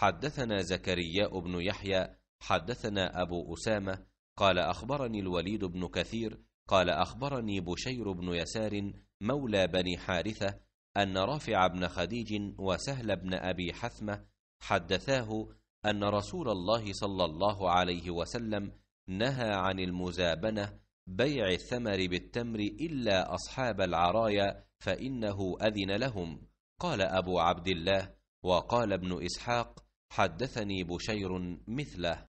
حدثنا زكريا بن يحيى حدثنا أبو أسامة قال أخبرني الوليد بن كثير قال أخبرني بشير بن يسار مولى بني حارثة أن رافع بن خديج وسهل بن أبي حثمة حدثاه أن رسول الله صلى الله عليه وسلم نهى عن المزابنة بيع الثمر بالتمر إلا أصحاب العرايا فإنه أذن لهم قال أبو عبد الله وقال ابن إسحاق حدثني بشير مثله